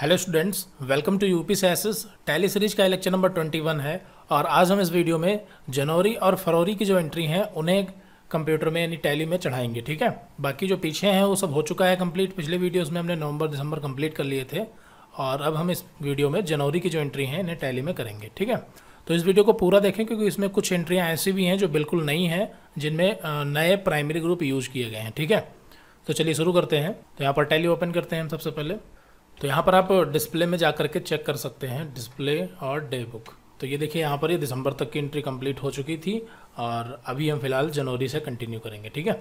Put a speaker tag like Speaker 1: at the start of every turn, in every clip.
Speaker 1: hello students welcome to UP सैसेस Tally series का lecture number 21 है और आज हम इस वीडियो में जनवरी और फरवरी की जो एंट्री हैं उन्हें कंप्यूटर में यानी टैली में चढ़ाएंगे ठीक है बाकी जो पीछे हैं वो सब हो चुका है कंप्लीट पिछले वीडियोस में हमने नवंबर दिसंबर कंप्लीट कर लिए थे और अब हम इस वीडियो में जनवरी की जो एंट्री हैं इन्हें टैली में करेंगे ठीक है तो इस वीडियो को पूरा देखें क्योंकि इसमें कुछ एंट्रियाँ ऐसी भी हैं जो बिल्कुल नई हैं जिनमें नए प्राइमरी ग्रुप यूज़ किए गए हैं ठीक है तो चलिए शुरू करते हैं तो यहाँ पर टैली ओपन करते हैं हम सबसे पहले तो यहाँ पर आप डिस्प्ले में जा करके चेक कर सकते हैं डिस्प्ले और डे बुक तो ये देखिए यहाँ पर ये दिसंबर तक की एंट्री कंप्लीट हो चुकी थी और अभी हम फिलहाल जनवरी से कंटिन्यू करेंगे ठीक है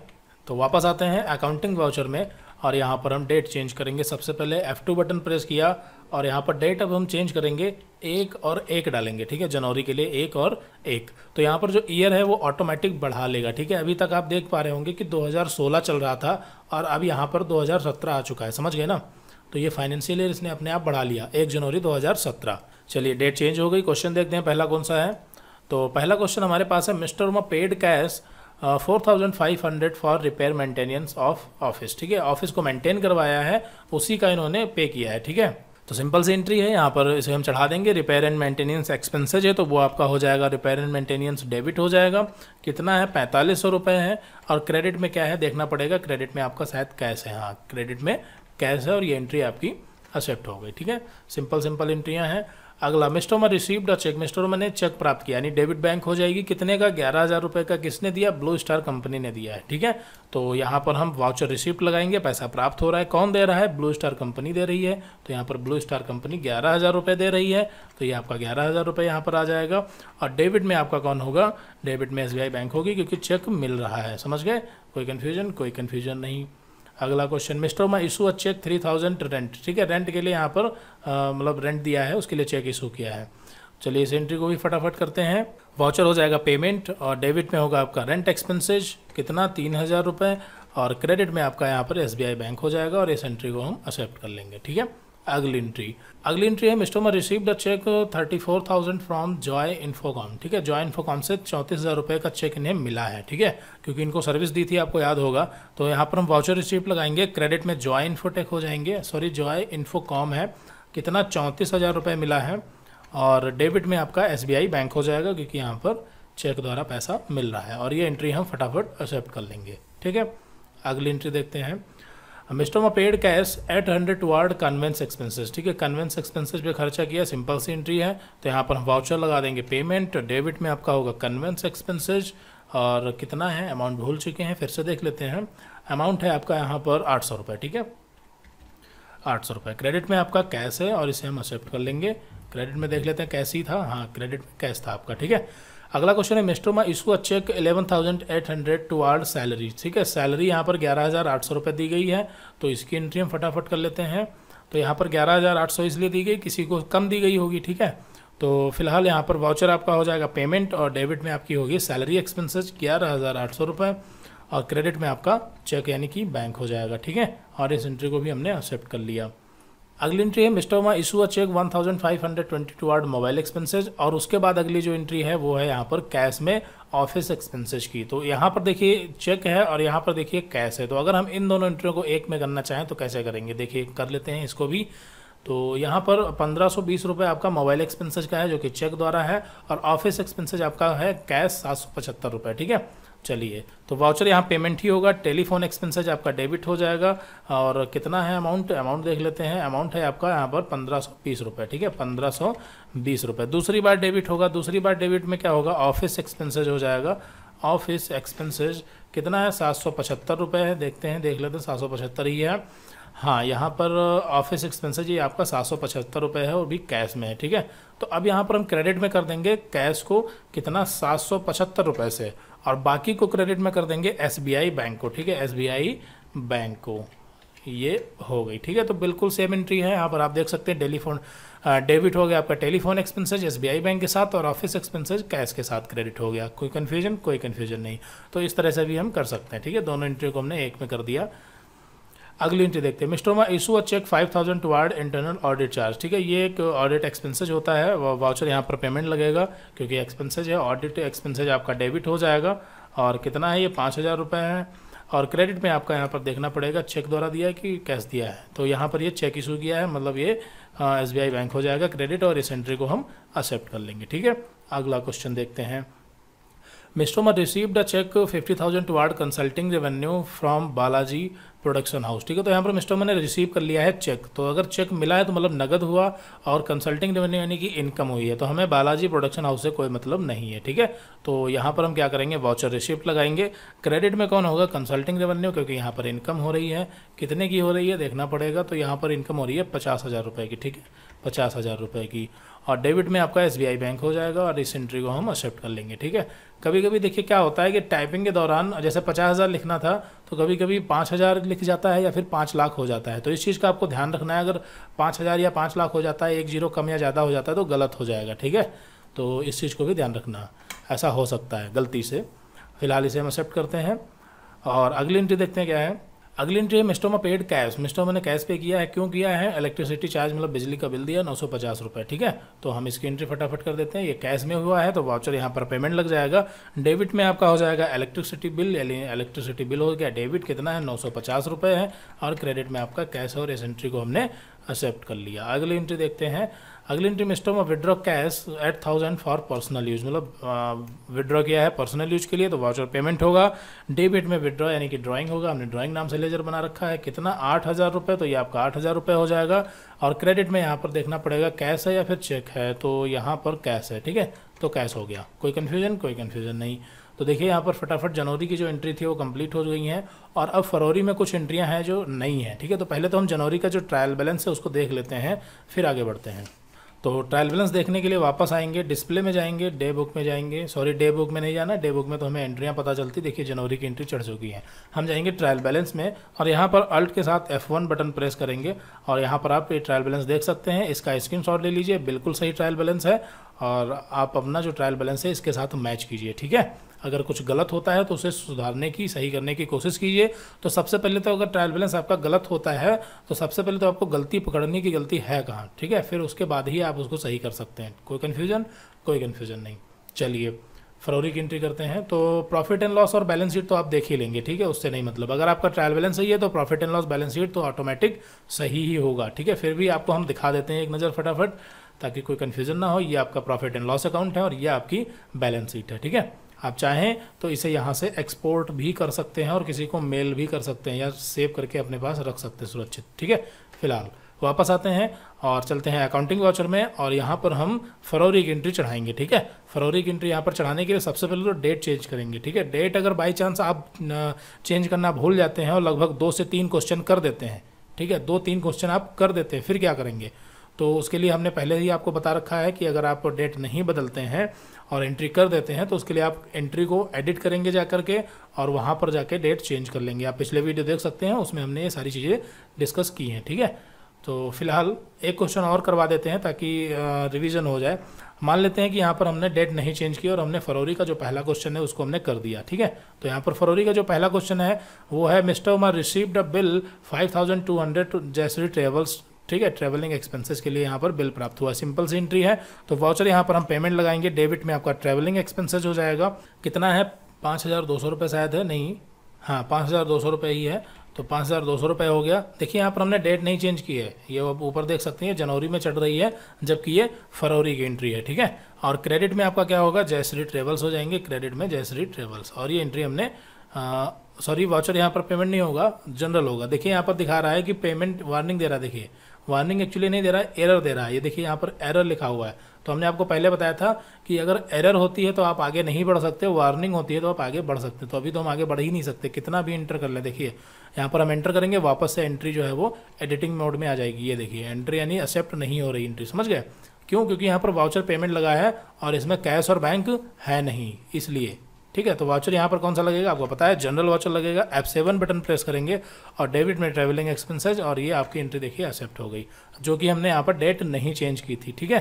Speaker 1: तो वापस आते हैं अकाउंटिंग वाउचर में और यहाँ पर हम डेट चेंज करेंगे सबसे पहले F2 बटन प्रेस किया और यहाँ पर डेट अब हम चेंज करेंगे एक और एक डालेंगे ठीक है जनवरी के लिए एक और एक तो यहाँ पर जो ईयर है वो ऑटोमेटिक बढ़ा लेगा ठीक है अभी तक आप देख पा रहे होंगे कि 2016 चल रहा था और अब यहाँ पर 2017 आ चुका है समझ गए ना तो ये फाइनेंशियल ईयर इसने अपने आप बढ़ा लिया एक जनवरी 2017 चलिए डेट चेंज हो गई क्वेश्चन देखते हैं पहला कौन सा है तो पहला क्वेश्चन हमारे पास है mister Uma paid cash four thousand five hundred for repair maintenance of office ठीक है ऑफिस को मेंटेन करवाया है उसी का इन्होंने पे किया है ठीक है तो सिंपल सी एंट्री है यहाँ पर इसे हम चढ़ा देंगे रिपेयर एंड मेंटेनेंस एक्सपेंसेज है तो वो आपका हो जाएगा रिपेयर एंड मेंटेनेंस डेबिट हो जाएगा कितना है पैंतालीस सौ रुपये है और क्रेडिट में क्या है देखना पड़ेगा क्रेडिट में आपका शायद कैश है हाँ क्रेडिट में कैश है और ये एंट्री आपकी एक्सेप्ट हो गई ठीक है सिंपल सिंपल एंट्रियाँ हैं अगला मिस्टर में रिसीव्ड और चेक मिस्टर मैंने चेक प्राप्त किया यानी डेबिट बैंक हो जाएगी कितने का ग्यारह हज़ार रुपये का किसने दिया ब्लू स्टार कंपनी ने दिया है ठीक है तो यहाँ पर हम वाउचर रिसिप्ट लगाएंगे पैसा प्राप्त हो रहा है कौन दे रहा है ब्लू स्टार कंपनी दे रही है तो यहाँ पर ब्लू स्टार कंपनी ग्यारह हज़ार रुपये दे रही है तो ये आपका ग्यारह हज़ार रुपये यहाँ पर आ जाएगा और डेबिट में आपका कौन होगा डेबिट में एस बैंक होगी क्योंकि चेक मिल रहा है समझ गए कोई कन्फ्यूजन कोई कन्फ्यूजन नहीं अगला question mister Uma issue a cheque three thousand rent ठीक है रेंट के लिए यहाँ पर मतलब रेंट दिया है उसके लिए चेक इशू किया है चलिए इस एंट्री को भी फटाफट करते हैं वाउचर हो जाएगा पेमेंट और डेबिट में होगा आपका रेंट एक्सपेंसेज कितना तीन हज़ार रुपये और क्रेडिट में आपका यहाँ पर एस बैंक हो जाएगा और इस एंट्री को हम एक्सेप्ट कर लेंगे ठीक है अगली एंट्री अगली एंट्री है मैं receive the cheque thirty four thousand from Joy Infocom ठीक है जॉय इन्फोकॉम से चौंतीस हज़ार रुपये का चेक इन्हें मिला है ठीक है क्योंकि इनको सर्विस दी थी आपको याद होगा तो यहाँ पर हम वाउचर रिसीव लगाएंगे क्रेडिट में जॉय इन्फोटेक हो जाएंगे सॉरी जॉय इन्फोकॉम है कितना चौंतीस हज़ार रुपये मिला है और डेबिट में आपका एस बैंक हो जाएगा क्योंकि यहाँ पर चेक द्वारा पैसा मिल रहा है और ये एंट्री हम फटाफट एक्सेप्ट कर लेंगे ठीक है अगली एंट्री देखते हैं mister paid cash eight hundred toward conveyance expenses ठीक है कन्वेंस एक्सपेंसेस पे खर्चा किया सिंपल सी एंट्री है तो यहाँ पर हम वाउचर लगा देंगे पेमेंट डेबिट में आपका होगा कन्वेंस एक्सपेंसेस और कितना है अमाउंट भूल चुके हैं फिर से देख लेते हैं अमाउंट है आपका यहाँ पर आठ सौ रुपये ठीक है आठ सौ रुपये क्रेडिट में आपका कैश है और इसे हम एक्सेप्ट कर लेंगे क्रेडिट में देख लेते हैं कैश ही था हाँ क्रेडिट में कैश था आपका ठीक है अगला क्वेश्चन है मिस्टर मा इसको a cheque eleven thousand eight hundred toward salary ठीक है सैलरी यहाँ पर ग्यारह हज़ार आठ सौ रुपये दी गई है तो इसकी एंट्री हम फटाफट कर लेते हैं तो यहाँ पर ग्यारह हज़ार आठ सौ इसलिए दी गई किसी को कम दी गई होगी ठीक है तो फिलहाल यहाँ पर वाउचर आपका हो जाएगा पेमेंट और डेबिट में आपकी होगी सैलरी एक्सपेंसेस ग्यारह हज़ार आठ सौ रुपये और क्रेडिट में आपका चेक यानी कि बैंक हो जाएगा ठीक है और इस एंट्री को भी हमने एक्सेप्ट कर लिया अगली एंट्री है mister Uma issue a cheque 1522 ward mobile expenses और उसके बाद अगली जो एंट्री है वो है यहाँ पर कैश में ऑफिस एक्सपेंसेज की तो यहाँ पर देखिए चेक है और यहाँ पर देखिए कैश है तो अगर हम इन दोनों एंट्रियों को एक में करना चाहें तो कैसे करेंगे देखिए कर लेते हैं इसको भी तो यहाँ पर पंद्रह सौ बीस रुपये आपका मोबाइल एक्सपेंसेज का है जो कि चेक द्वारा है और ऑफिस एक्सपेंसेज आपका है कैश सात सौ पचहत्तर रुपये ठीक है चलिए तो वाउचर यहाँ पेमेंट ही होगा टेलीफोन एक्सपेंसेज आपका डेबिट हो जाएगा और कितना है अमाउंट अमाउंट देख लेते हैं अमाउंट है आपका यहाँ पर पंद्रह सौ बीस रुपये ठीक है पंद्रह सौ बीस रुपये दूसरी बार डेबिट होगा दूसरी बार डेबिट में क्या होगा ऑफिस एक्सपेंसेज हो जाएगा ऑफिस एक्सपेंसेज कितना है सात सौ पचहत्तर रुपये है देखते हैं देख लेते हैं सात सौ पचहत्तर ही है हाँ यहाँ पर ऑफिस एक्सपेंसेज ये आपका सात सौ पचहत्तर रुपये है वो भी कैश में है ठीक है तो अब यहाँ पर हम क्रेडिट में कर देंगे कैश को कितना सात सौ पचहत्तर रुपये से और बाकी को क्रेडिट में कर देंगे एस बैंक को ठीक है एस बैंक को ये हो गई ठीक है तो बिल्कुल सेम एंट्री है यहाँ पर आप देख सकते हैं टेलीफोन डेबिट हो गया आपका टेलीफोन एक्सपेंसेज एस बैंक के साथ और ऑफिस एक्सपेंसेज कैश के साथ क्रेडिट हो गया कोई कन्फ्यूजन कोई कन्फ्यूजन नहीं तो इस तरह से भी हम कर सकते हैं ठीक है दोनों एंट्री को हमने एक में कर दिया अगली एंट्री देखते हैं मिस्टर मा issue a cheque five thousand toward internal audit charge ठीक है ये एक ऑडिट एक्सपेंसेज होता है वाउचर यहाँ पर पेमेंट लगेगा क्योंकि एक्सपेंसेज है ऑडिट एक्सपेंसेज आपका डेबिट हो जाएगा और कितना है ये पाँच हज़ार रुपये है और क्रेडिट में आपका यहाँ पर देखना पड़ेगा चेक द्वारा दिया है कि कैश दिया है तो यहाँ पर ये चेक इशू किया है मतलब ये एस बी आई बैंक हो जाएगा क्रेडिट और इस एंट्री को हम एक्सेप्ट कर लेंगे ठीक है अगला क्वेश्चन देखते हैं Mistroma चेक फिफ्टी थाउजेंड 50,000 आर्ड consulting revenue from Balaji production house ठीक है तो यहाँ पर मिस्टर मैंने रिसीव कर लिया है चेक तो अगर चेक मिला है तो मतलब नगद हुआ और कंसल्टिंग रेवेन्यू यानी कि इनकम हुई है तो हमें बालाजी प्रोडक्शन हाउस से कोई मतलब नहीं है ठीक है तो यहाँ पर हम क्या करेंगे वाउचर रिसिप्ट लगाएंगे क्रेडिट में कौन होगा कंसल्टिंग रेवेन्यू क्योंकि यहाँ पर इनकम हो रही है कितने की हो रही है देखना पड़ेगा तो यहाँ पर इनकम हो रही है पचास हज़ार रुपये की ठीक है पचास हज़ार रुपये की और डेबिट में आपका एस बैंक हो जाएगा और इस एंट्री को हम एक्सेप्ट कर लेंगे ठीक है कभी कभी देखिए क्या होता है कि टाइपिंग के दौरान जैसे पचास हज़ार लिखना था तो कभी कभी पाँच हज़ार लिख जाता है या फिर पाँच लाख हो जाता है तो इस चीज़ का आपको ध्यान रखना है अगर पाँच हज़ार या पाँच लाख हो जाता है एक जीरो कम या ज़्यादा हो जाता है तो गलत हो जाएगा ठीक है तो इस चीज़ को भी ध्यान रखना ऐसा हो सकता है गलती से फिलहाल इसे हम एक्सेप्ट करते हैं और अगली एंट्री देखते हैं क्या है अगली एंट्री है मिस्टोमा में पेड कैश मिस्टो मैंने कैश पे किया है क्यों किया है इलेक्ट्रिसिटी चार्ज मतलब बिजली का बिल दिया नौ सौ पचास रुपये ठीक है तो हम इसकी एंट्री फटाफट कर देते हैं ये कैश में हुआ है तो वाउचर यहाँ पर पेमेंट लग जाएगा डेबिट में आपका हो जाएगा इलेक्ट्रिसिटी बिल यानी इलेक्ट्रिसिटी बिल हो गया डेबिट कितना है नौ सौ पचास है और क्रेडिट में आपका कैश और इस एंट्री को हमने एक्सेप्ट कर लिया अगली एंट्री देखते हैं अगले इंट्री में स्टॉम of withdraw cash eight thousand for personal use मतलब विड्रॉ किया है पर्सनल यूज के लिए तो वाउचर पेमेंट होगा डेबिट में विड्रॉ यानी कि ड्राइंग होगा हमने ड्राइंग नाम से लेजर बना रखा है कितना आठ हज़ार रुपये तो ये आपका आठ हज़ार रुपये हो जाएगा और क्रेडिट में यहाँ पर देखना पड़ेगा कैश है या फिर चेक है तो यहाँ पर कैश है ठीक है तो कैश हो गया कोई कन्फ्यूजन कोई कन्फ्यूजन नहीं तो देखिए यहाँ पर फटाफट जनवरी की जो एंट्री थी वो कंप्लीट हो गई है और अब फरवरी में कुछ एंट्रियाँ हैं जो नहीं हैं ठीक है तो पहले तो हम जनवरी का जो ट्रायल बैलेंस है उसको देख लेते हैं फिर आगे बढ़ते हैं तो ट्रायल बैलेंस देखने के लिए वापस आएंगे डिस्प्ले में जाएंगे डे बुक में जाएंगे सॉरी डे बुक में नहीं जाना डे बुक में तो हमें एंट्रियाँ पता चलती देखिए जनवरी की एंट्री चढ़ चुकी है हम जाएंगे ट्रायल बैलेंस में और यहाँ पर अल्ट के साथ एफ वन बटन प्रेस करेंगे और यहाँ पर आप ये ट्रायल बैलेंस देख सकते हैं इसका स्क्रीन शॉट ले लीजिए बिल्कुल सही ट्रायल बैलेंस है और आप अपना जो ट्रायल बैलेंस है इसके साथ मैच कीजिए ठीक है अगर कुछ गलत होता है तो उसे सुधारने की सही करने की कोशिश कीजिए तो सबसे पहले तो अगर ट्रायल बैलेंस आपका गलत होता है तो सबसे पहले तो आपको गलती पकड़ने की गलती है कहाँ ठीक है फिर उसके बाद ही आप उसको सही कर सकते हैं कोई कन्फ्यूजन कोई कन्फ्यूजन नहीं चलिए फरवरी की एंट्री करते हैं तो प्रॉफिट एंड लॉस और बैलेंस शीट तो आप देख ही लेंगे ठीक है उससे नहीं मतलब अगर आपका ट्रायल बैलेंस सही है तो profit and loss balance sheet तो ऑटोमेटिक सही ही होगा ठीक है फिर भी आपको हम दिखा देते हैं एक नज़र फटाफट ताकि कोई कन्फ्यूजन ना हो ये आपका प्रॉफिट एंड लॉस अकाउंट है और ये आपकी बैलेंस शीट है ठीक है आप चाहें तो इसे यहाँ से एक्सपोर्ट भी कर सकते हैं और किसी को मेल भी कर सकते हैं या सेव करके अपने पास रख सकते हैं सुरक्षित ठीक है फिलहाल वापस आते हैं और चलते हैं अकाउंटिंग वाउचर में और यहाँ पर हम फरवरी की एंट्री चढ़ाएंगे ठीक है फरवरी की एंट्री यहाँ पर चढ़ाने के लिए सबसे पहले तो डेट चेंज करेंगे ठीक है डेट अगर बाई चांस आप चेंज करना भूल जाते हैं और लगभग दो से तीन क्वेश्चन कर देते हैं ठीक है दो तीन क्वेश्चन आप कर देते हैं फिर क्या करेंगे तो उसके लिए हमने पहले ही आपको बता रखा है कि अगर आप डेट नहीं बदलते हैं और एंट्री कर देते हैं तो उसके लिए आप एंट्री को एडिट करेंगे जा कर के और वहाँ पर जाके डेट चेंज कर लेंगे आप पिछले वीडियो देख सकते हैं उसमें हमने ये सारी चीज़ें डिस्कस की हैं ठीक है तो फिलहाल एक क्वेश्चन और करवा देते हैं ताकि रिविजन हो जाए मान लेते हैं कि यहाँ पर हमने डेट नहीं चेंज किया और हमने फरवरी का जो पहला क्वेश्चन है उसको हमने कर दिया ठीक है तो यहाँ पर फरवरी का जो पहला क्वेश्चन है वो है mister Umar received a bill five thousand two hundred जैसरी ट्रेवल्स ठीक है ट्रैवलिंग एक्सपेंसेस के लिए यहाँ पर बिल प्राप्त हुआ सिंपल सी एंट्री है तो वाउचर यहाँ पर हम पेमेंट लगाएंगे डेबिट में आपका ट्रैवलिंग एक्सपेंसेस हो जाएगा कितना है पाँच हज़ार दो सौ रुपये शायद है नहीं हाँ पाँच हज़ार दो सौ रुपये ही है तो पाँच हज़ार दो सौ रुपये हो गया देखिए यहाँ पर हमने डेट नहीं चेंज की है ये आप ऊपर देख सकते हैं जनवरी में चढ़ रही है जबकि ये फरवरी की एंट्री है ठीक है और क्रेडिट में आपका क्या होगा जयश्री ट्रेवल्स हो जाएंगे क्रेडिट में जयश्री ट्रेवल्स और ये एंट्री हमने सॉरी वाचर यहाँ पर पेमेंट नहीं होगा जनरल होगा देखिए यहाँ पर दिखा रहा है कि पेमेंट वार्निंग दे रहा है देखिए वार्निंग एक्चुअली नहीं दे रहा है एरर दे रहा है ये देखिए यहाँ पर एरर लिखा हुआ है तो हमने आपको पहले बताया था कि अगर एरर होती है तो आप आगे नहीं बढ़ सकते वार्निंग होती है तो आप आगे बढ़ सकते हैं तो अभी तो हम आगे बढ़ ही नहीं सकते कितना भी एंटर कर ले देखिए यहाँ पर हम एंटर करेंगे वापस से एंट्री जो है वो एडिटिंग मोड में आ जाएगी ये देखिए एंट्री यानी एक्सेप्ट नहीं हो रही एंट्री समझ गए क्यों क्योंकि यहाँ पर वाउचर पेमेंट लगा है और इसमें कैश और बैंक है नहीं इसलिए ठीक है तो वाचर यहाँ पर कौन सा लगेगा आपको पता है जनरल वाचर लगेगा एप सेवन बटन प्रेस करेंगे और डेबिट में ट्रेवलिंग एक्सपेंसेज और ये आपकी एंट्री देखिए एक्सेप्ट हो गई जो कि हमने यहाँ पर डेट नहीं चेंज की थी ठीक है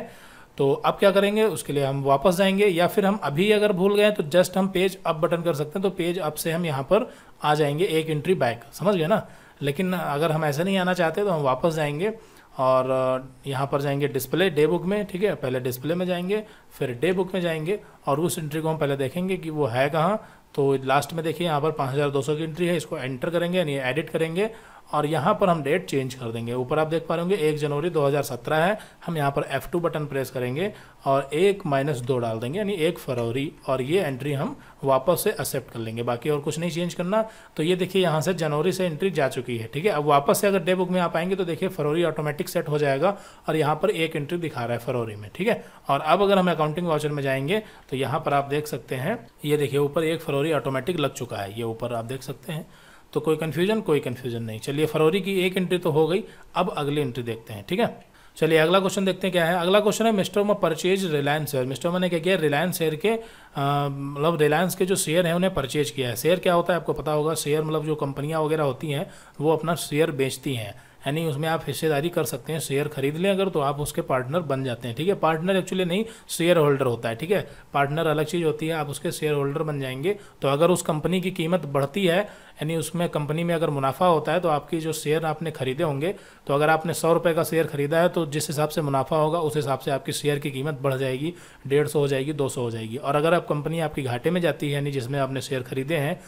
Speaker 1: तो अब क्या करेंगे उसके लिए हम वापस जाएंगे या फिर हम अभी अगर भूल गए तो जस्ट हम पेज अप बटन कर सकते हैं तो पेज अप से हम यहाँ पर आ जाएंगे एक एंट्री बैक समझ गए ना लेकिन अगर हम ऐसा नहीं आना चाहते तो हम वापस जाएंगे और यहाँ पर जाएंगे डिस्प्ले डे बुक में ठीक है पहले डिस्प्ले में जाएंगे फिर डे बुक में जाएंगे और उस एंट्री को हम पहले देखेंगे कि वो है कहाँ तो लास्ट में देखिए यहाँ पर 5200 की एंट्री है इसको एंटर करेंगे यानी एडिट करेंगे और यहाँ पर हम डेट चेंज कर देंगे ऊपर आप देख पा रहे होंगे एक जनवरी 2017 है हम यहाँ पर F2 बटन प्रेस करेंगे और एक माइनस दो डाल देंगे यानी एक फरवरी और ये एंट्री हम वापस से एक्सेप्ट कर लेंगे बाकी और कुछ नहीं चेंज करना तो ये देखिए यहाँ से जनवरी से एंट्री जा चुकी है ठीक है अब वापस से अगर डे बुक में आप आएंगे तो देखिए फरवरी ऑटोमेटिक सेट हो जाएगा और यहाँ पर एक एंट्री दिखा रहा है फरवरी में ठीक है और अब अगर हम अकाउंटिंग वाउचर में जाएंगे तो यहाँ पर आप देख सकते हैं ये देखिए ऊपर एक फरवरी ऑटोमेटिक लग चुका है ये ऊपर आप देख सकते हैं तो कोई कन्फ्यूजन कोई कन्फ्यूजन नहीं चलिए फरवरी की एक एंट्री तो हो गई अब अगली एंट्री देखते हैं ठीक है चलिए अगला क्वेश्चन देखते हैं क्या है अगला क्वेश्चन है मिस्टर मा परचेज रिलायंस शेयर मिस्टर मा ने क्या किया रिलायंस शेयर के मतलब रिलायंस के जो शेयर हैं उन्हें परचेज किया है शेयर क्या होता है आपको पता होगा शेयर मतलब जो कंपनियां वगैरह होती हैं वो अपना शेयर बेचती हैं यानी उसमें आप हिस्सेदारी कर सकते हैं शेयर खरीद लें अगर तो आप उसके पार्टनर बन जाते हैं ठीक है पार्टनर एक्चुअली नहीं शेयर होल्डर होता है ठीक है पार्टनर अलग चीज़ होती है आप उसके शेयर होल्डर बन जाएंगे तो अगर उस कंपनी की कीमत बढ़ती है यानी उसमें कंपनी में अगर मुनाफा होता है तो आपकी जो शेयर आपने खरीदे होंगे तो अगर आपने सौ रुपये का शेयर खरीदा है तो जिस हिसाब से मुनाफा होगा उस हिसाब से आपकी शेयर की कीमत बढ़ जाएगी डेढ़ सौ हो जाएगी दो सौ हो जाएगी और अगर आप कंपनी आपकी घाटे में जाती है यानी जिसमें आपने शेयर खरीदे हैं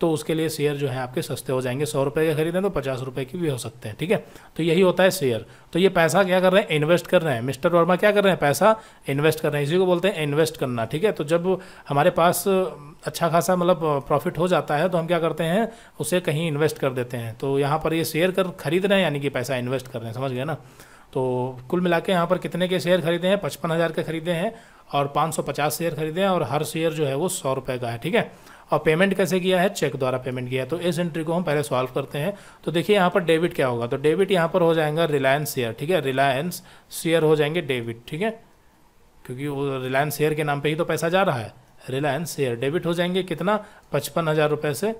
Speaker 1: तो उसके लिए शेयर जो है आपके सस्ते हो जाएंगे सौ रुपये के खरीदें तो पचास रुपये के भी हो सकते हैं ठीक है तो यही होता है शेयर तो ये पैसा क्या कर रहे हैं इन्वेस्ट कर रहे हैं मिस्टर वर्मा क्या कर रहे हैं पैसा इन्वेस्ट कर रहे हैं इसी को बोलते हैं इन्वेस्ट करना ठीक है तो जब हमारे पास अच्छा खासा मतलब प्रॉफिट हो जाता है तो हम क्या करते हैं उसे कहीं इन्वेस्ट कर देते हैं तो यहाँ पर ये शेयर कर खरीद रहे हैं यानी कि पैसा इन्वेस्ट कर रहे हैं समझ गए ना तो कुल मिला के यहाँ पर कितने के शेयर खरीदे हैं पचपन हज़ार के खरीदे हैं और पाँच सौ पचास शेयर खरीदे हैं और हर शेयर जो है वो सौ रुपये का है ठीक है और पेमेंट कैसे किया है चेक द्वारा पेमेंट किया तो इस एंट्री को हम पहले सॉल्व करते हैं तो देखिए यहाँ पर डेबिट क्या होगा तो डेबिट यहाँ पर हो जाएगा रिलायंस शेयर ठीक है रिलायंस शेयर हो जाएंगे डेबिट ठीक है क्योंकि वो रिलायंस शेयर के नाम पर ही तो पैसा जा रहा है रिलायंस शेयर डेबिट हो जाएंगे कितना पचपन हज़ार रुपये से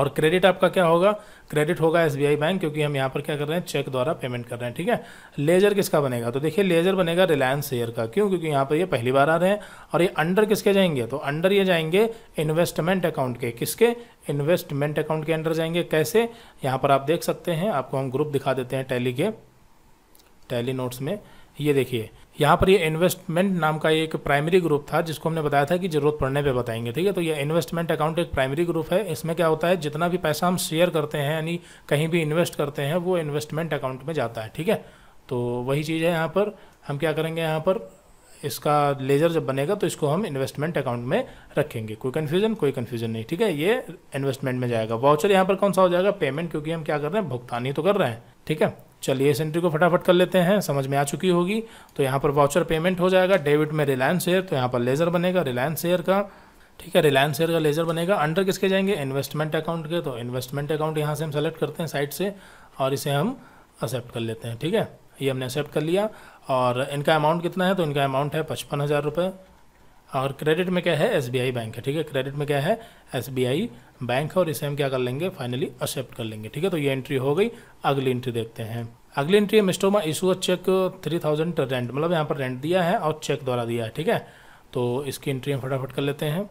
Speaker 1: और क्रेडिट आपका क्या होगा क्रेडिट होगा एस बैंक क्योंकि हम यहाँ पर क्या कर रहे हैं चेक द्वारा पेमेंट कर रहे हैं ठीक है लेजर किसका बनेगा तो देखिए लेजर बनेगा रिलायंस शेयर का क्यों क्योंकि यहाँ पर ये पहली बार आ रहे हैं और ये अंडर किसके जाएंगे तो अंडर ये जाएंगे इन्वेस्टमेंट अकाउंट के किसके इन्वेस्टमेंट अकाउंट के अंडर जाएंगे कैसे यहाँ पर आप देख सकते हैं आपको हम ग्रुप दिखा देते हैं टैली के टैली नोट्स में ये देखिए यहाँ पर ये इन्वेस्टमेंट नाम का एक प्राइमरी ग्रुप था जिसको हमने बताया था कि जरूरत पड़ने पे बताएंगे ठीक है तो ये इन्वेस्टमेंट अकाउंट एक प्राइमरी ग्रुप है इसमें क्या होता है जितना भी पैसा हम शेयर करते हैं यानी कहीं भी इन्वेस्ट करते हैं वो इन्वेस्टमेंट अकाउंट में जाता है ठीक है तो वही चीज़ है यहाँ पर हम क्या करेंगे यहाँ पर इसका लेजर जब बनेगा तो इसको हम इन्वेस्टमेंट अकाउंट में रखेंगे कोई कन्फ्यूजन कोई कन्फ्यूजन नहीं ठीक है ये इन्वेस्टमेंट में जाएगा वाउचर यहाँ पर कौन सा हो जाएगा पेमेंट क्योंकि हम क्या कर रहे हैं भुगतान ही तो कर रहे हैं ठीक है चलिए इस एंट्री को फटाफट कर लेते हैं समझ में आ चुकी होगी तो यहाँ पर वाउचर पेमेंट हो जाएगा डेबिट में रिलायंस शेयर तो यहाँ पर लेज़र बनेगा रिलायंस शेयर का ठीक है रिलायंस शेयर का लेज़र बनेगा अंडर किसके जाएंगे इन्वेस्टमेंट अकाउंट के तो इन्वेस्टमेंट अकाउंट यहाँ से हम सेलेक्ट करते हैं साइट से और इसे हम एक्सेप्ट कर लेते हैं ठीक है ये हमने एक्सेप्ट कर लिया और इनका अमाउंट कितना है तो इनका अमाउंट है पचपन हज़ार रुपये और क्रेडिट में क्या है एस बैंक है ठीक है क्रेडिट में क्या है एस बैंक है और इसे हम क्या कर लेंगे फाइनली एक्सेप्ट कर लेंगे ठीक है तो ये एंट्री हो गई अगली एंट्री देखते हैं अगली एंट्री है मिस्टोमा issue cheque three thousand rent मतलब यहाँ पर रेंट दिया है और चेक द्वारा दिया है ठीक है तो इसकी एंट्री हम फटाफट कर लेते हैं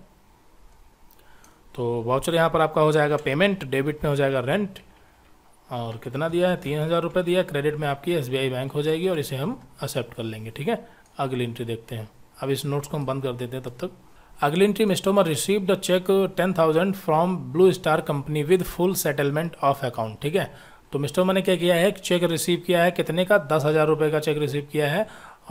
Speaker 1: तो वाउचर यहाँ पर आपका हो जाएगा पेमेंट डेबिट में हो जाएगा रेंट और कितना दिया है तीन हज़ार रुपये दिया क्रेडिट में आपकी एस बैंक हो जाएगी और इसे हम एक्सेप्ट कर लेंगे ठीक है अगली एंट्री देखते हैं अब इस नोट्स को हम बंद कर देते हैं तब तक अगली एंट्री मिस्टोमर received a cheque ten thousand from blue star company with full settlement of account ठीक है तो मिस्टोमर ने क्या किया है चेक रिसीव किया है कितने का दस हज़ार रुपये का चेक रिसीव किया है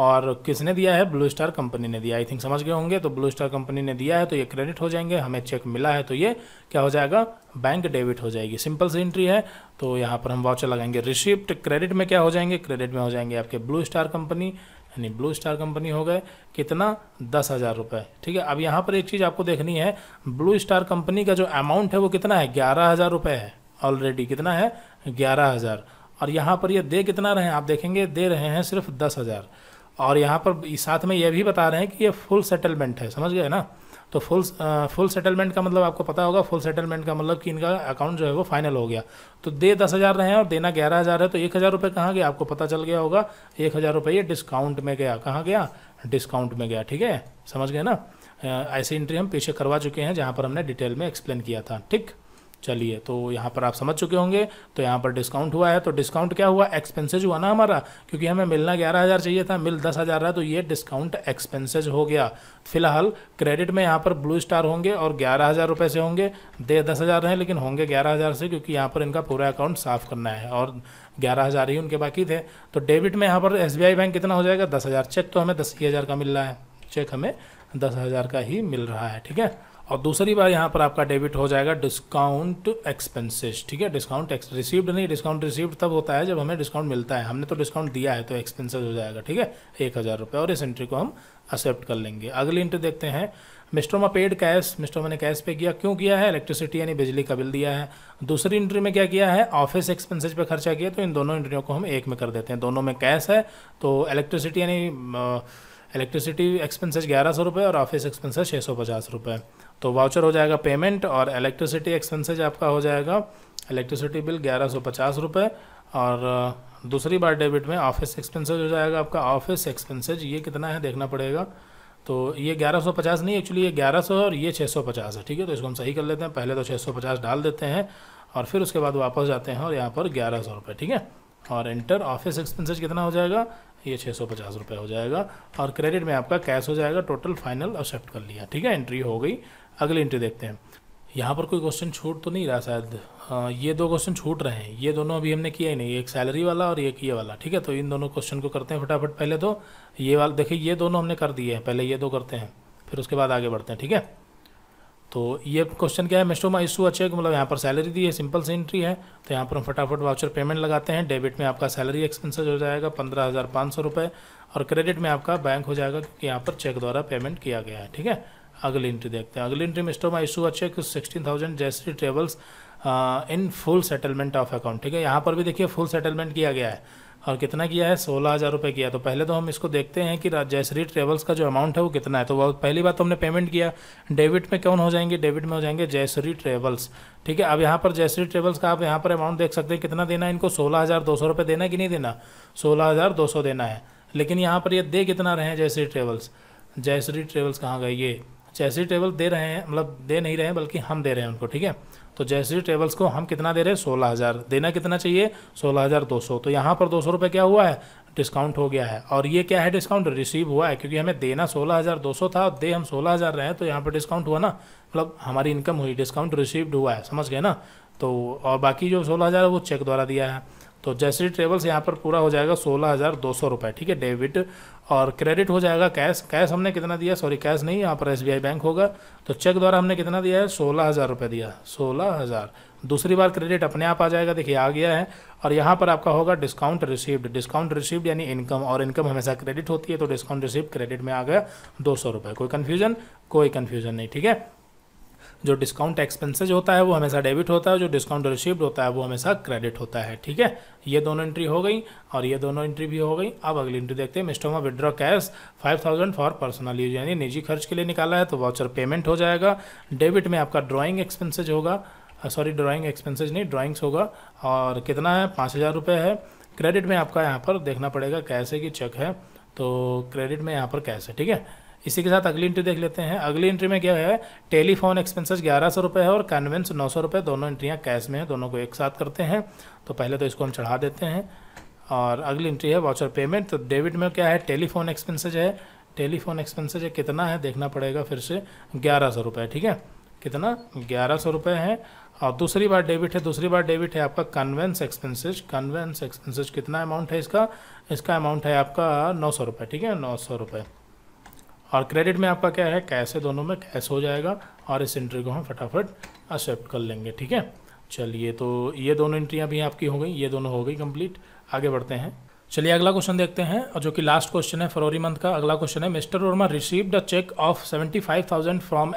Speaker 1: और किसने दिया है ब्लू स्टार कंपनी ने दिया आई थिंक समझ गए होंगे तो ब्लू स्टार कंपनी ने दिया है तो ये क्रेडिट हो जाएंगे हमें चेक मिला है तो ये क्या हो जाएगा बैंक डेबिट हो जाएगी सिंपल सी एंट्री है तो यहाँ पर हम वाउचर लगाएंगे रिसिप्ट क्रेडिट में क्या हो जाएंगे क्रेडिट में हो जाएंगे आपके ब्लू स्टार कंपनी यानी ब्लू स्टार कंपनी हो गए कितना दस हज़ार रुपये ठीक है अब यहाँ पर एक चीज़ आपको देखनी है ब्लू स्टार कंपनी का जो अमाउंट है वो कितना है ग्यारह हज़ार रुपये है ऑलरेडी कितना है ग्यारह हज़ार और यहाँ पर ये दे कितना रहे हैं आप देखेंगे दे रहे हैं सिर्फ दस हज़ार और यहाँ पर साथ में यह भी बता रहे हैं कि ये फुल सेटलमेंट है समझ गए ना तो फुल फुल सेटलमेंट का मतलब आपको पता होगा फुल सेटलमेंट का मतलब कि इनका अकाउंट जो है वो फाइनल हो गया तो दे दस हज़ार रहे हैं और देना ग्यारह हज़ार है तो एक हज़ार रुपये कहाँ गया आपको पता चल गया होगा एक हज़ार रुपये डिस्काउंट में गया कहाँ गया डिस्काउंट में गया ठीक है समझ गए ना ऐसी एंट्री हम पीछे करवा चुके हैं जहाँ पर हमने डिटेल में एक्सप्लेन किया था ठीक चलिए तो यहाँ पर आप समझ चुके होंगे तो यहाँ पर डिस्काउंट हुआ है तो डिस्काउंट क्या हुआ एक्सपेंसेज हुआ ना हमारा क्योंकि हमें मिलना ग्यारह हज़ार चाहिए था मिल दस हज़ार रहा तो ये डिस्काउंट एक्सपेंसेज हो गया फिलहाल क्रेडिट में यहाँ पर ब्लू स्टार होंगे और ग्यारह हज़ार रुपये से होंगे दे दस हज़ार रहे लेकिन होंगे ग्यारह हज़ार से क्योंकि यहाँ पर इनका पूरा अकाउंट साफ़ करना है और ग्यारह हज़ार ही उनके बाकी थे तो डेबिट में यहाँ पर एस बैंक कितना हो जाएगा दस हज़ार चेक तो हमें दस ही हज़ार का मिल रहा है चेक हमें दस हज़ार का ही मिल रहा है ठीक है और दूसरी बार यहाँ पर आपका डेबिट हो जाएगा डिस्काउंट एक्सपेंसेस ठीक है डिस्काउंट रिसीव्ड नहीं डिस्काउंट रिसीव्ड तब होता है जब हमें डिस्काउंट मिलता है हमने तो डिस्काउंट दिया है तो एक्सपेंसेस हो जाएगा ठीक है एक हज़ार रुपये और इस एंट्री को हम एक्सेप्ट कर लेंगे अगली एंट्री देखते हैं मिस्टोमा पेड कैश मिस्टोमा ने कैश पे किया क्यों किया है इलेक्ट्रिसिटी यानी बिजली का बिल दिया है दूसरी एंट्री में क्या किया है ऑफिस एक्सपेंसेज पे खर्चा किया तो इन दोनों एंट्रियों को हम एक में कर देते हैं दोनों में कैश है तो इलेक्ट्रिसिटी यानी इलेक्ट्रिसिटी एक्सपेंसेज ग्यारह सौ रुपये और ऑफिस एक्सपेंसेज छः सौ पचास रुपये तो वाउचर हो जाएगा पेमेंट और इलेक्ट्रिसिटी एक्सपेंसेज आपका हो जाएगा इलेक्ट्रिसिटी बिल ग्यारह सौ पचास और दूसरी बार डेबिट में ऑफिस एक्सपेंसेज हो जाएगा आपका ऑफिस एक्सपेंसेज ये कितना है देखना पड़ेगा तो ये 1150 नहीं एक्चुअली ये 1100 और ये 650 है ठीक है तो इसको हम सही कर लेते हैं पहले तो 650 डाल देते हैं और फिर उसके बाद वापस जाते हैं और यहाँ पर ग्यारह सौ रुपये ठीक है और इंटर ऑफिस एक्सपेंसेज कितना हो जाएगा ये छः सौ पचास रुपये हो जाएगा और क्रेडिट में आपका कैश हो जाएगा टोटल फाइनल एक्सेप्ट कर लिया ठीक है एंट्री हो गई अगली एंट्री देखते हैं यहाँ पर कोई क्वेश्चन छूट तो नहीं रहा शायद ये दो क्वेश्चन छूट रहे हैं ये दोनों अभी हमने किया ही नहीं एक सैलरी वाला और एक ये वाला ठीक है तो इन दोनों क्वेश्चन को करते हैं फटाफट पहले तो ये वाला देखिए ये दोनों हमने कर दिए हैं पहले ये दो करते हैं फिर उसके बाद आगे बढ़ते हैं ठीक है तो ये क्वेश्चन क्या है मेस्टोमा इशू अच्छे मतलब यहाँ पर सैलरी दी है सिंपल सी एंट्री है तो यहाँ पर हम फटाफट वाउचर पेमेंट लगाते हैं डेबिट में आपका सैलरी एक्सपेंसेज हो जाएगा पंद्रह हज़ार पाँच सौ रुपये और क्रेडिट में आपका बैंक हो जाएगा क्योंकि यहाँ पर चेक द्वारा पेमेंट किया गया है ठीक है अगली एंट्री देखते हैं अगली एंट्री में स्टोमा इशू अच्छे सिक्सटीन थाउजेंड जैसरी travels in full settlement of account ठीक है यहाँ पर भी देखिए फुल सेटलमेंट किया गया है और कितना किया है सोलह हज़ार रुपये किया तो पहले तो हम इसको देखते हैं कि जयश्री ट्रेवल्स का जो अमाउंट है वो कितना है तो वह पहली बात तो हमने पेमेंट किया डेबिट में कौन हो जाएंगे डेबिट में हो जाएंगे जयश्री ट्रेवल्स ठीक है अब यहाँ पर जयश्री ट्रेवल्स का आप यहाँ पर अमाउंट देख सकते हैं कितना देना है इनको सोलह हज़ार दो सौ रुपये देना है कि नहीं देना सोलह हज़ार दो सौ देना है लेकिन यहाँ पर ये दे कितना रहे हैं जयश्री ट्रेवल्स जयश्री ट्रेवल्स कहाँ गए ये जयश्री ट्रेवल्स दे रहे हैं मतलब दे नहीं रहे हैं बल्कि हम दे रहे हैं उनको ठीक है तो जयश्री ट्रेवल्स को हम कितना दे रहे हैं सोलह हज़ार देना कितना चाहिए सोलह हज़ार दो सौ तो यहाँ पर दो सौ रुपये क्या हुआ है डिस्काउंट हो गया है और ये क्या है डिस्काउंट रिसीव हुआ है क्योंकि हमें देना सोलह हज़ार दो सौ था और दे हम सोलह हज़ार रहे हैं तो यहाँ पर डिस्काउंट हुआ ना मतलब हमारी इनकम हुई डिस्काउंट रिसीव्ड हुआ है समझ गए ना तो और बाकी जो सोलह हज़ार वो चेक द्वारा दिया है तो जयश्री ट्रेवल्स यहाँ पर पूरा हो जाएगा सोलह हज़ार दो सौ रुपये ठीक है डेबिट और क्रेडिट हो जाएगा कैश कैश हमने कितना दिया सॉरी कैश नहीं यहाँ पर एस बैंक होगा तो चेक द्वारा हमने कितना दिया है सोलह हज़ार रुपये दिया सोलह हज़ार दूसरी बार क्रेडिट अपने आप आ जाएगा देखिए आ गया है और यहाँ पर आपका होगा डिस्काउंट रिसीव्ड डिस्काउंट रिसीव्ड यानी इनकम और इनकम हमेशा क्रेडिट होती है तो डिस्काउंट रिसीव क्रेडिट में आ गया दो सौ रुपये कोई कन्फ्यूजन कोई कन्फ्यूजन नहीं ठीक है जो डिस्काउंट एक्सपेंसेज होता है वो हमेशा डेबिट होता है जो डिस्काउंट रिसिव्ड होता है वो हमेशा क्रेडिट होता है ठीक है ये दोनों एंट्री हो गई और ये दोनों एंट्री भी हो गई अब अगली एंट्री देखते हैं मिस्टोमा withdraw cash five thousand for personal use यानी निजी खर्च के लिए निकाला है तो वाउचर पेमेंट हो जाएगा डेबिट में आपका ड्राइंग एक्सपेंसेज होगा सॉरी ड्रॉइंग एक्सपेंसेज नहीं ड्राइंग्स होगा और कितना है पाँच हज़ार रुपये है क्रेडिट में आपका यहाँ पर देखना पड़ेगा कैसे कि चेक है तो क्रेडिट में यहाँ पर कैश है ठीक है इसी के साथ अगली एंट्री देख लेते हैं अगली एंट्री में क्या है टेलीफोन एक्सपेंसेस ग्यारह सौ रुपये है और कन्वेंस नौ सौ रुपये दोनों एंट्रियाँ कैश में हैं दोनों को एक साथ करते हैं तो पहले तो इसको हम चढ़ा देते हैं और अगली एंट्री है वाचर पेमेंट तो डेबिट में क्या है टेलीफोन एक्सपेंसेज है टेलीफोन एक्सपेंसेज है कितना है देखना पड़ेगा फिर से ग्यारह सौ रुपये ठीक है कितना ग्यारह सौ रुपये है और दूसरी बार डेबिट है दूसरी बार डेबिट है आपका कन्वेंस एक्सपेंसेज कन्वेंस एक्सपेंसेज कितना अमाउंट है इसका इसका अमाउंट है आपका नौ सौ रुपये ठीक है नौ सौ रुपये और क्रेडिट में आपका क्या है कैश है दोनों में कैश हो जाएगा और इस एंट्री को हम फटाफट एक्सेप्ट कर लेंगे ठीक है चलिए तो ये दोनों एंट्रियाँ भी आपकी हो गई ये दोनों हो गई कंप्लीट आगे बढ़ते हैं चलिए अगला क्वेश्चन देखते हैं और जो कि लास्ट क्वेश्चन है फरवरी मंथ का अगला क्वेश्चन है mister Verma received a cheque of 75,000 from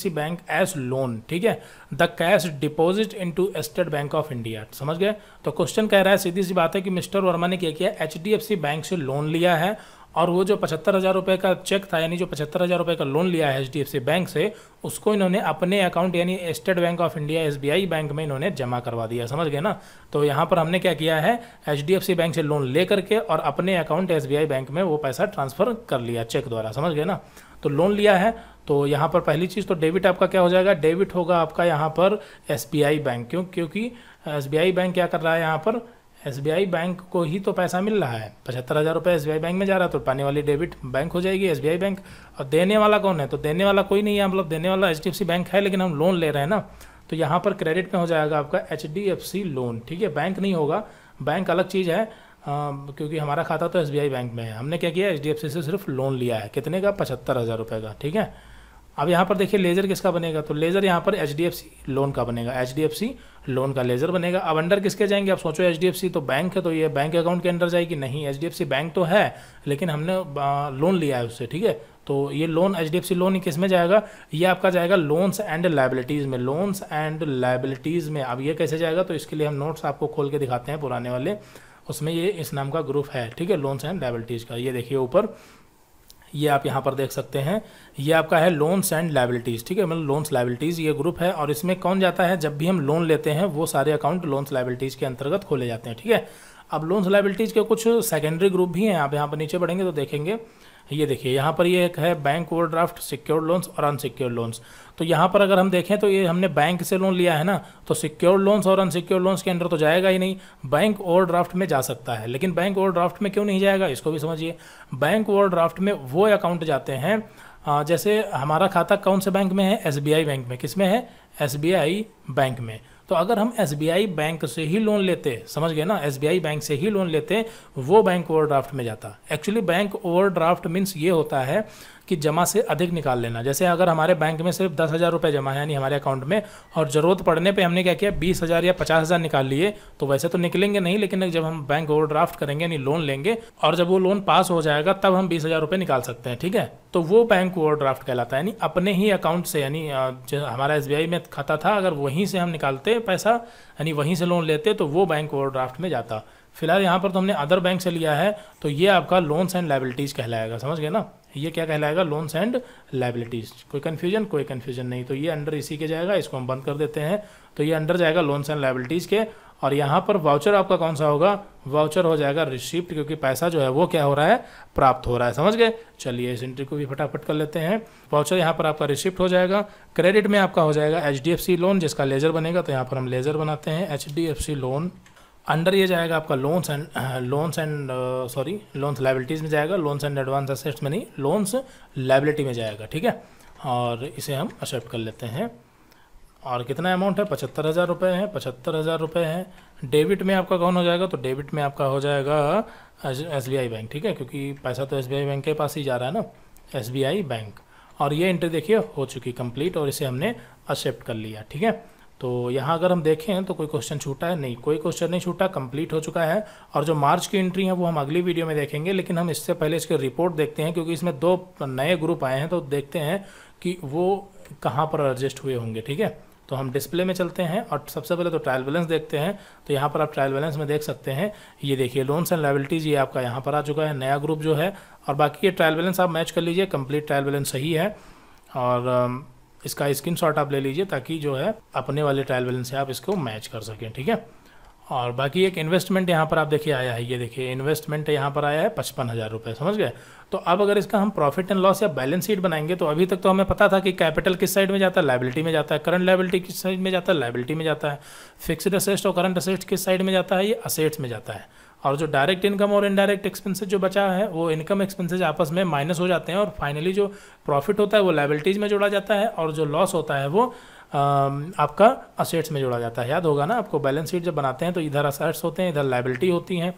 Speaker 1: C bank as loan ठीक है the cash deposit into State Bank of India समझ गए तो क्वेश्चन कह रहा है सीधी सी बात है कि मिस्टर वर्मा ने क्या किया एच बैंक से लोन लिया है और वो जो पचहत्तर हज़ार रुपये का चेक था यानी जो पचहत्तर हज़ार रुपये का लोन लिया है एच बैंक से उसको इन्होंने अपने अकाउंट यानी State Bank of India S bank में इन्होंने जमा करवा दिया समझ गए ना तो यहाँ पर हमने क्या किया है एच बैंक से लोन ले करके और अपने अकाउंट एस बैंक में वो पैसा ट्रांसफ़र कर लिया चेक द्वारा समझ गए ना तो लोन लिया है तो यहाँ पर पहली चीज़ तो डेबिट आपका क्या हो जाएगा डेबिट होगा आपका यहाँ पर एस बैंक क्यों क्योंकि एस बैंक क्या कर रहा है यहाँ पर एस बैंक को ही तो पैसा मिल रहा है पचहत्तर हज़ार रुपये एस बैंक में जा रहा है तो पाने वाली डेबिट बैंक हो जाएगी एस बैंक और देने वाला कौन है तो देने वाला कोई नहीं है मतलब देने वाला एच बैंक है लेकिन हम लोन ले रहे हैं ना तो यहाँ पर क्रेडिट में हो जाएगा आपका एच लोन ठीक है बैंक नहीं होगा बैंक अलग चीज़ है आ, क्योंकि हमारा खाता तो एस बैंक में है हमने क्या किया एच से सिर्फ लोन लिया है कितने का पचहत्तर हज़ार रुपये का ठीक है अब यहाँ पर देखिए लेज़र किसका बनेगा तो लेज़र यहाँ पर एच लोन का बनेगा एच लोन का लेज़र बनेगा अब अंडर किसके जाएंगे आप सोचो एच तो बैंक है तो ये बैंक अकाउंट के अंडर जाएगी नहीं एच बैंक तो है लेकिन हमने लोन लिया है उससे ठीक है तो ये लोन एच लोन किस में जाएगा ये आपका जाएगा लोन्स एंड लाइबिलिटीज़ में लोन्स एंड लाइबिलिटीज़ में अब ये कैसे जाएगा तो इसके लिए हम नोट्स आपको खोल के दिखाते हैं पुराने वाले उसमें ये इस नाम का ग्रुप है ठीक है लोन्स एंड लाइबिलिटीज़ का ये देखिए ऊपर ये आप यहाँ पर देख सकते हैं ये आपका है लोन्स एंड लाइबिलिटीज़ ठीक है मतलब लोन्स लाइबिलिटीज़ ये ग्रुप है और इसमें कौन जाता है जब भी हम लोन लेते हैं वो सारे अकाउंट लोन्स लाइबिलिटीज़ के अंतर्गत खोले जाते हैं ठीक है अब लोन्स लाइबिलिटीज़ के कुछ सेकेंडरी ग्रुप भी हैं आप यहाँ पर नीचे बढ़ेंगे तो देखेंगे ये देखिए यहाँ पर ये एक है bank overdraft secure loans और अनसिक्योर लोन्स तो यहाँ पर अगर हम देखें तो ये हमने बैंक से लोन लिया है ना तो सिक्योर लोन्स और अनसिक्योर लोन्स के अंडर तो जाएगा ही नहीं बैंक ओवर ड्राफ्ट में जा सकता है लेकिन बैंक ओवर ड्राफ्ट में क्यों नहीं जाएगा इसको भी समझिए बैंक ओवर ड्राफ्ट में वो अकाउंट जाते हैं जैसे हमारा खाता कौन से बैंक में है एस बैंक में किस में है एस बैंक में तो अगर हम एस बैंक से ही लोन लेते समझ गए ना एस बैंक से ही लोन लेते वो बैंक ओवरड्राफ्ट में जाता एक्चुअली बैंक ओवरड्राफ्ट मीन्स ये होता है कि जमा से अधिक निकाल लेना जैसे अगर हमारे बैंक में सिर्फ दस हज़ार रुपये जमा है यानी हमारे अकाउंट में और ज़रूरत पड़ने पे हमने क्या किया बीस हज़ार या पचास हज़ार निकाल लिए तो वैसे तो निकलेंगे नहीं लेकिन जब हम बैंक ओवरड्राफ्ट करेंगे यानी लोन लेंगे और जब वो लोन पास हो जाएगा तब हम बीस हज़ार रुपये निकाल सकते हैं ठीक है तो वो बैंक ओवरड्राफ्ट कहलाता है यानी अपने ही अकाउंट से यानी हमारा एस में खाता था अगर वहीं से हम निकालते पैसा यानी वहीं से लोन लेते तो वो बैंक ओवरड्राफ्ट में जाता फिलहाल यहाँ पर तो हमने अदर बैंक से लिया है तो ये आपका लोन्स एंड लाइबिलिटीज़ कहलाएगा समझ गए ना ये क्या कहलाएगा लोन्स एंड लाइबिलिटीज़ कोई कन्फ्यूजन कोई कन्फ्यूजन नहीं तो ये अंडर इसी के जाएगा इसको हम बंद कर देते हैं तो ये अंडर जाएगा लोन्स एंड लाइबिलिटीज़ के और यहाँ पर वाउचर आपका कौन सा होगा वाउचर हो जाएगा रिसिप्ट क्योंकि पैसा जो है वो क्या हो रहा है प्राप्त हो रहा है समझ गए चलिए इस एंट्री को भी फटाफट कर लेते हैं वाउचर यहाँ पर आपका रिसिप्ट हो जाएगा क्रेडिट में आपका हो जाएगा एच लोन जिसका लेजर बनेगा तो यहाँ पर हम लेजर बनाते हैं एच लोन अंडर ये जाएगा आपका loans and loans and sorry loans liabilities में जाएगा लोन्स एंड एडवांस असेट्स में नहीं लोन्स लाइबिलिटी में जाएगा ठीक है और इसे हम एक्सेप्ट कर लेते हैं और कितना अमाउंट है पचहत्तर हज़ार रुपये है पचहत्तर हज़ार रुपये है डेबिट में आपका कौन हो जाएगा तो डेबिट में आपका हो जाएगा एस बैंक ठीक है क्योंकि पैसा तो एस बैंक के पास ही जा रहा है ना एस बैंक और ये एंट्री देखिए हो चुकी कंप्लीट और इसे हमने एक्सेप्ट कर लिया ठीक है तो यहाँ अगर हम देखें तो कोई क्वेश्चन छूटा है नहीं कोई क्वेश्चन नहीं छूटा कंप्लीट हो चुका है और जो मार्च की एंट्री है वो हम अगली वीडियो में देखेंगे लेकिन हम इससे पहले इसके रिपोर्ट देखते हैं क्योंकि इसमें दो नए ग्रुप आए हैं तो देखते हैं कि वो कहाँ पर एडजस्ट हुए होंगे ठीक है तो हम डिस्प्ले में चलते हैं और सबसे पहले तो ट्रायल बैलेंस देखते हैं तो यहाँ पर आप ट्रायल बैलेंस में देख सकते हैं ये देखिए लोन्स एंड लाइबिलिटीज़ ये आपका यहाँ पर आ चुका है नया ग्रुप जो है और बाकी ये ट्रायल बैलेंस आप मैच कर लीजिए कंप्लीट ट्रायल बैलेंस सही है और um, इसका स्क्रीन शॉट आप ले लीजिए ताकि जो है अपने वाले ट्रायल बैलेंस से आप इसको मैच कर सकें ठीक है और बाकी एक इन्वेस्टमेंट यहाँ पर आप देखिए आया है ये देखिए इन्वेस्टमेंट यहाँ पर आया है पचपन हज़ार रुपये समझ गए तो अब अगर इसका हम प्रॉफिट एंड लॉस या बैलेंस शीट बनाएंगे तो अभी तक तो हमें पता था कि कैपिटल किस साइड में जाता है लाइबिलिटी में जाता है करंट लाइबिलिटी किस साइड में जाता है लाइबिलिटी में जाता है फिक्सड असेस्ट और करंट असेस्ट किस साइड में जाता है ये असेट्स में जाता है और जो डायरेक्ट इनकम और इनडायरेक्ट एक्सपेंसेस जो बचा है वो इनकम एक्सपेंसेस आपस में माइनस हो जाते हैं और फाइनली जो प्रॉफिट होता है वो लाइबिलिटीज़ में जोड़ा जाता है और जो लॉस होता है वो आपका असेट्स में जोड़ा जाता है याद होगा ना आपको बैलेंस शीट जब बनाते हैं तो इधर असेट्स होते हैं इधर लाइबिलिटी होती हैं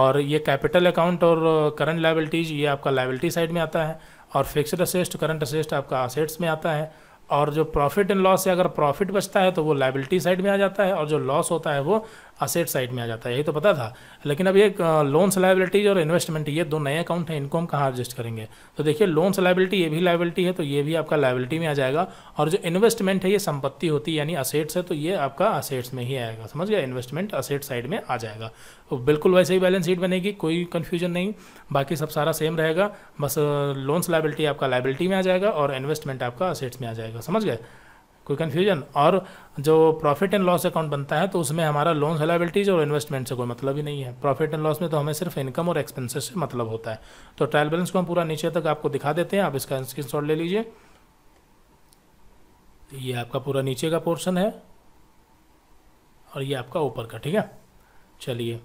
Speaker 1: और ये कैपिटल अकाउंट और करंट लाइबिलिटीज ये आपका लाइबिलिटी साइड में आता है और फिक्सड असेस्ट करंट असेस्ट आपका असेट्स में आता है और जो प्रॉफिट एंड लॉस है अगर प्रॉफिट बचता है तो वो लाइबिलिटी साइड में आ जाता है और जो लॉस होता है वो असेट साइड में आ जाता है यही तो पता था लेकिन अब ये लोन्स लाइबिलिटीज और इन्वेस्टमेंट ये दो नए अकाउंट हैं इनको हम कहाँ एडजस्ट करेंगे तो देखिए लोन्स लाइबिलिटी ये भी लाइबिलिटी है तो ये भी आपका लाइबिलिटी में आ जाएगा और जो इन्वेस्टमेंट है ये संपत्ति होती है यानी असेट्स है तो ये आपका असेट्स में ही आएगा समझ गया इन्वेस्टमेंट असेट साइड में आ जाएगा तो बिल्कुल वैसे ही बैलेंस शीट बनेगी कोई कन्फ्यूजन नहीं बाकी सब सारा सेम रहेगा बस लोन्स लाइबिलिटी आपका लाइबिलिटी में आ जाएगा और इन्वेस्टमेंट आपका असेट्स में आ जाएगा समझ गया कोई कन्फ्यूजन और जो प्रॉफिट एंड लॉस अकाउंट बनता है तो उसमें हमारा लोन लाइबिलिटीज़ और इन्वेस्टमेंट से कोई मतलब ही नहीं है प्रॉफिट एंड लॉस में तो हमें सिर्फ इनकम और एक्सपेंसेस से मतलब होता है तो ट्रायल बैलेंस को हम पूरा नीचे तक आपको दिखा देते हैं आप इसका स्क्रीन ले लीजिए ये आपका पूरा नीचे का पोर्शन है और ये आपका ऊपर का ठीक है चलिए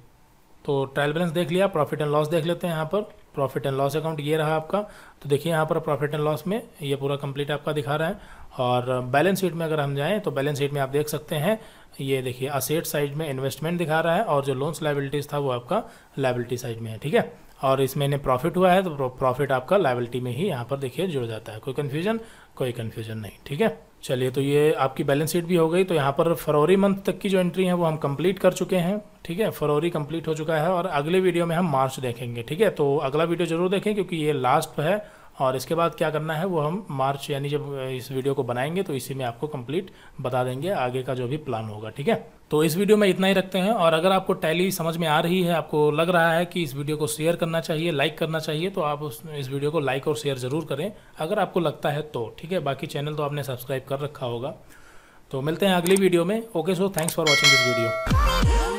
Speaker 1: तो ट्रायल बैलेंस देख लिया प्रॉफिट एंड लॉस देख लेते हैं यहाँ पर प्रॉफिट एंड लॉस अकाउंट ये रहा आपका तो देखिए यहाँ पर प्रॉफिट एंड लॉस में ये पूरा कंप्लीट आपका दिखा रहा है और बैलेंस शीट में अगर हम जाएँ तो बैलेंस शीट में आप देख सकते हैं ये देखिए असेट साइड में इन्वेस्टमेंट दिखा रहा है और जो लोन्स लाइबिलिटीज़ था वो आपका लाइबिलिटी साइड में है ठीक है और इसमें इन्हें प्रॉफिट हुआ है तो प्रॉफिट आपका लाइबिलिटी में ही यहाँ पर देखिए जुड़ जाता है कोई कन्फ्यूजन कोई कन्फ्यूजन नहीं ठीक है चलिए तो ये आपकी बैलेंस शीट भी हो गई तो यहाँ पर फरवरी मंथ तक की जो एंट्री है वो हम कंप्लीट कर चुके हैं ठीक है फरवरी कंप्लीट हो चुका है और अगले वीडियो में हम मार्च देखेंगे ठीक है तो अगला वीडियो जरूर देखें क्योंकि ये लास्ट है और इसके बाद क्या करना है वो हम मार्च यानी जब इस वीडियो को बनाएंगे तो इसी में आपको कंप्लीट बता देंगे आगे का जो भी प्लान होगा ठीक है तो इस वीडियो में इतना ही रखते हैं और अगर आपको टैली समझ में आ रही है आपको लग रहा है कि इस वीडियो को शेयर करना चाहिए लाइक करना चाहिए तो आप उस इस वीडियो को लाइक और शेयर ज़रूर करें अगर आपको लगता है तो ठीक है बाकी चैनल तो आपने सब्सक्राइब कर रखा होगा तो मिलते हैं अगली वीडियो में okay so thanks for watching this video